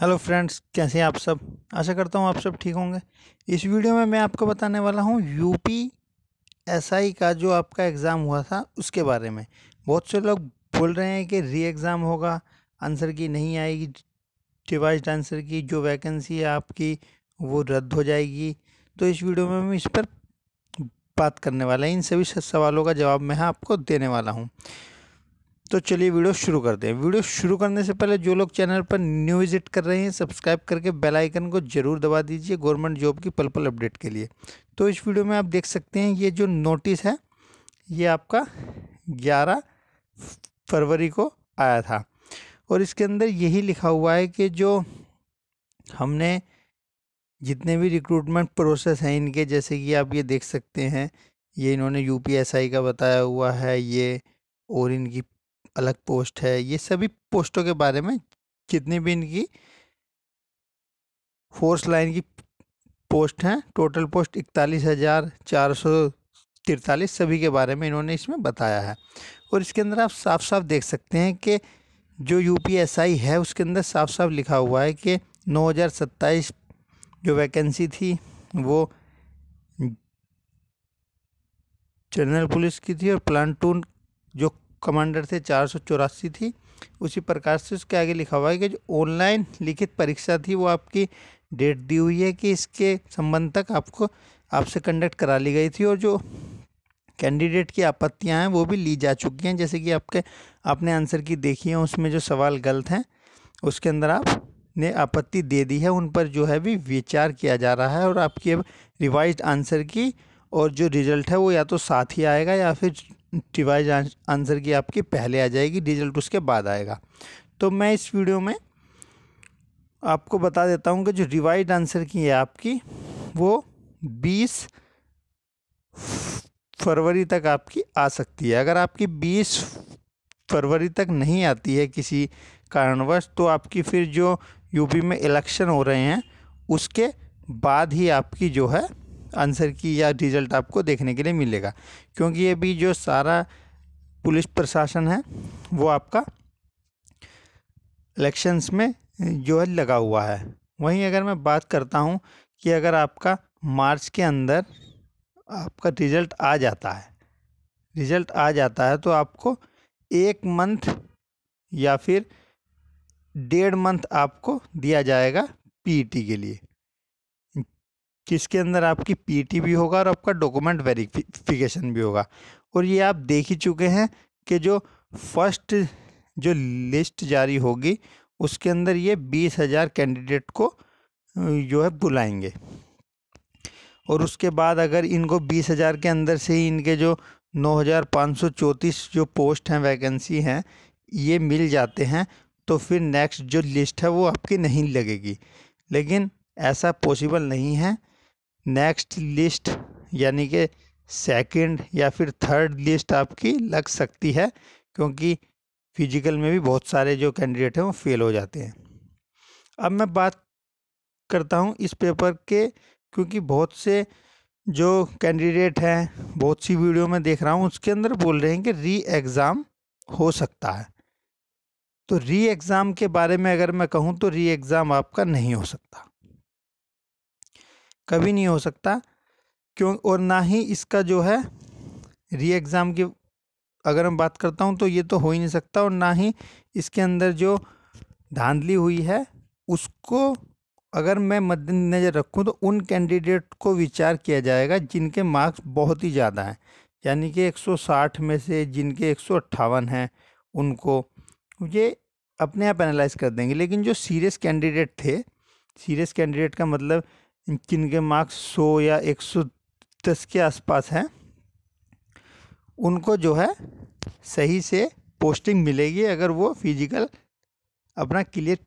hello friends कैसे हैं आप सब आशा करता हूँ आप सब ठीक होंगे इस वीडियो में मैं आपको बताने वाला हूँ यूपी एसआई का जो आपका एग्ज़ाम हुआ था उसके बारे में बहुत से लोग बोल रहे हैं कि री एग्ज़ाम होगा आंसर की नहीं आएगी डिवाइस आंसर की जो वैकेंसी है आपकी वो रद्द हो जाएगी तो इस वीडियो में मैं इस पर बात करने वाला इन सभी सवालों का जवाब मैं आपको देने वाला हूँ तो चलिए वीडियो शुरू करते हैं वीडियो शुरू करने से पहले जो लोग चैनल पर न्यू विजिट कर रहे हैं सब्सक्राइब करके बेल आइकन को ज़रूर दबा दीजिए गवर्नमेंट जॉब की पल पल अपडेट के लिए तो इस वीडियो में आप देख सकते हैं ये जो नोटिस है ये आपका ग्यारह फरवरी को आया था और इसके अंदर यही लिखा हुआ है कि जो हमने जितने भी रिक्रूटमेंट प्रोसेस हैं इनके जैसे कि आप ये देख सकते हैं ये इन्होंने यूपीएसआई का बताया हुआ है ये और इनकी अलग पोस्ट है ये सभी पोस्टों के बारे में जितनी भी इनकी फोर्स लाइन की पोस्ट हैं टोटल पोस्ट इकतालीस हज़ार चार सौ तिरतालीस सभी के बारे में इन्होंने इसमें बताया है और इसके अंदर आप साफ साफ देख सकते हैं कि जो यू है उसके अंदर साफ साफ लिखा हुआ है कि नौ हज़ार सत्ताईस जो वैकेंसी थी वो जनरल पुलिस की थी और प्लांटून जो कमांडर थे चार थी उसी प्रकार से उसके आगे लिखा हुआ है कि जो ऑनलाइन लिखित परीक्षा थी वो आपकी डेट दी हुई है कि इसके संबंध तक आपको आपसे कंडक्ट करा ली गई थी और जो कैंडिडेट की आपत्तियां हैं वो भी ली जा चुकी हैं जैसे कि आपके आपने आंसर की देखी है उसमें जो सवाल गलत हैं उसके अंदर आप ने आपत्ति दे दी है उन पर जो है भी विचार किया जा रहा है और आपकी अब रिवाइज आंसर की और जो रिजल्ट है वो या तो साथ ही आएगा या फिर डिवाइस आंसर की आपकी पहले आ जाएगी रिजल्ट उसके बाद आएगा तो मैं इस वीडियो में आपको बता देता हूँ कि जो रिवाइज आंसर की है आपकी वो बीस फरवरी तक आपकी आ सकती है अगर आपकी बीस फरवरी तक नहीं आती है किसी कारणवश तो आपकी फिर जो यूपी में इलेक्शन हो रहे हैं उसके बाद ही आपकी जो है आंसर की या रिज़ल्ट आपको देखने के लिए मिलेगा क्योंकि ये भी जो सारा पुलिस प्रशासन है वो आपका इलेक्शंस में जो है लगा हुआ है वहीं अगर मैं बात करता हूँ कि अगर आपका मार्च के अंदर आपका रिज़ल्ट आ जाता है रिज़ल्ट आ जाता है तो आपको एक मंथ या फिर डेढ़ मंथ आपको दिया जाएगा पीटी के लिए कि इसके अंदर आपकी पीटी भी होगा और आपका डॉक्यूमेंट वेरीफिकेशन भी होगा और ये आप देख ही चुके हैं कि जो फर्स्ट जो लिस्ट जारी होगी उसके अंदर ये बीस हज़ार कैंडिडेट को जो है बुलाएंगे और उसके बाद अगर इनको बीस हज़ार के अंदर से ही इनके जो नौ हज़ार पाँच सौ चौंतीस जो पोस्ट हैं वैकेंसी हैं ये मिल जाते हैं तो फिर नेक्स्ट जो लिस्ट है वो आपकी नहीं लगेगी लेकिन ऐसा पॉसिबल नहीं है नेक्स्ट लिस्ट यानी कि सेकंड या फिर थर्ड लिस्ट आपकी लग सकती है क्योंकि फिजिकल में भी बहुत सारे जो कैंडिडेट हैं वो फेल हो जाते हैं अब मैं बात करता हूँ इस पेपर के क्योंकि बहुत से जो कैंडिडेट हैं बहुत सी वीडियो में देख रहा हूँ उसके अंदर बोल रहे हैं कि री एग्ज़ाम हो सकता है तो री एग्ज़ाम के बारे में अगर मैं कहूँ तो री एग्ज़ाम आपका नहीं हो सकता कभी नहीं हो सकता क्यों और ना ही इसका जो है री एग्ज़ाम की अगर मैं बात करता हूँ तो ये तो हो ही नहीं सकता और ना ही इसके अंदर जो धांधली हुई है उसको अगर मैं मद्देनज़र रखूँ तो उन कैंडिडेट को विचार किया जाएगा जिनके मार्क्स बहुत ही ज़्यादा हैं यानी कि 160 में से जिनके एक हैं उनको ये अपने आप एनालाइज कर देंगे लेकिन जो सीरियस कैंडिडेट थे सीरियस कैंडिडेट का मतलब जिनके मार्क्स सौ या एक सौ दस के आसपास हैं उनको जो है सही से पोस्टिंग मिलेगी अगर वो फिजिकल अपना क्लियर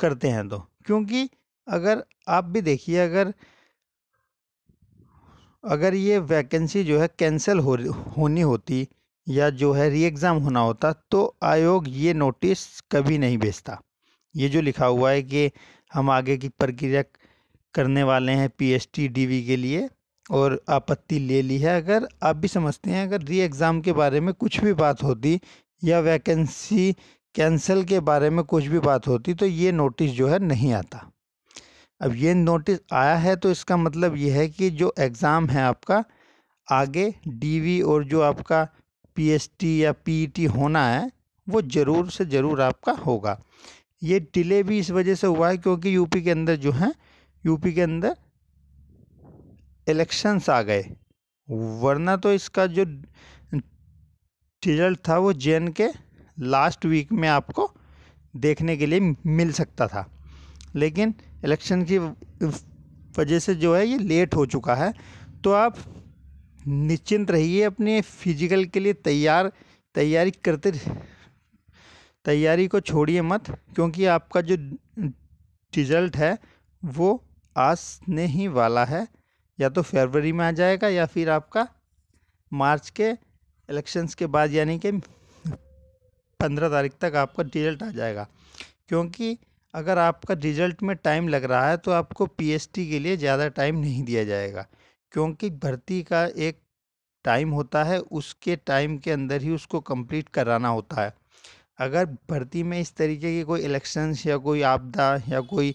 करते हैं तो क्योंकि अगर आप भी देखिए अगर अगर ये वैकेंसी जो है कैंसिल हो होनी होती या जो है री एग्ज़ाम होना होता तो आयोग ये नोटिस कभी नहीं भेजता ये जो लिखा हुआ है कि हम आगे की प्रक्रिया करने वाले हैं पीएचडी डीवी के लिए और आपत्ति ले ली है अगर आप भी समझते हैं अगर री एग्ज़ाम के बारे में कुछ भी बात होती या वैकेंसी कैंसिल के बारे में कुछ भी बात होती तो ये नोटिस जो है नहीं आता अब ये नोटिस आया है तो इसका मतलब ये है कि जो एग्ज़ाम है आपका आगे डीवी और जो आपका पीएसटी या पीईटी e होना है वो ज़रूर से ज़रूर आपका होगा ये डिले भी इस वजह से हुआ है क्योंकि यूपी के अंदर जो है यूपी के अंदर इलेक्शंस आ गए वरना तो इसका जो रिजल्ट था वो जे के लास्ट वीक में आपको देखने के लिए मिल सकता था लेकिन इलेक्शन की वजह से जो है ये लेट हो चुका है तो आप निश्चिंत रहिए अपने फिजिकल के लिए तैयार तैयारी करते तैयारी को छोड़िए मत क्योंकि आपका जो रिज़ल्ट है वो आने ही वाला है या तो फरवरी में आ जाएगा या फिर आपका मार्च के इलेक्शंस के बाद यानी कि पंद्रह तारीख तक आपका रिजल्ट आ जाएगा क्योंकि अगर आपका रिजल्ट में टाइम लग रहा है तो आपको पीएसटी के लिए ज़्यादा टाइम नहीं दिया जाएगा क्योंकि भर्ती का एक टाइम होता है उसके टाइम के अंदर ही उसको कंप्लीट कराना होता है अगर भर्ती में इस तरीके की कोई इलेक्शंस या कोई आपदा या कोई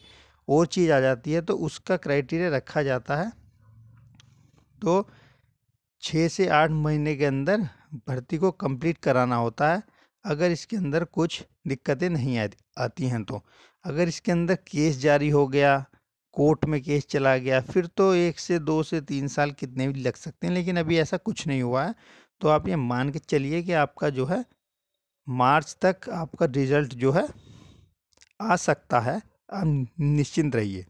और चीज़ आ जाती है तो उसका क्राइटेरिया रखा जाता है तो छः से आठ महीने के अंदर भर्ती को कंप्लीट कराना होता है अगर इसके अंदर कुछ दिक्कतें नहीं आती हैं तो अगर इसके अंदर केस जारी हो गया कोर्ट में केस चला गया फिर तो एक से दो से तीन साल कितने भी लग सकते हैं लेकिन अभी ऐसा कुछ नहीं हुआ है तो आप ये मान के चलिए कि आपका जो है मार्च तक आपका रिजल्ट जो है आ सकता है आप निश्चिंत रहिए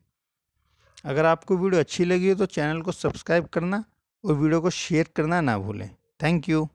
अगर आपको वीडियो अच्छी लगी हो तो चैनल को सब्सक्राइब करना और वीडियो को शेयर करना ना भूलें थैंक यू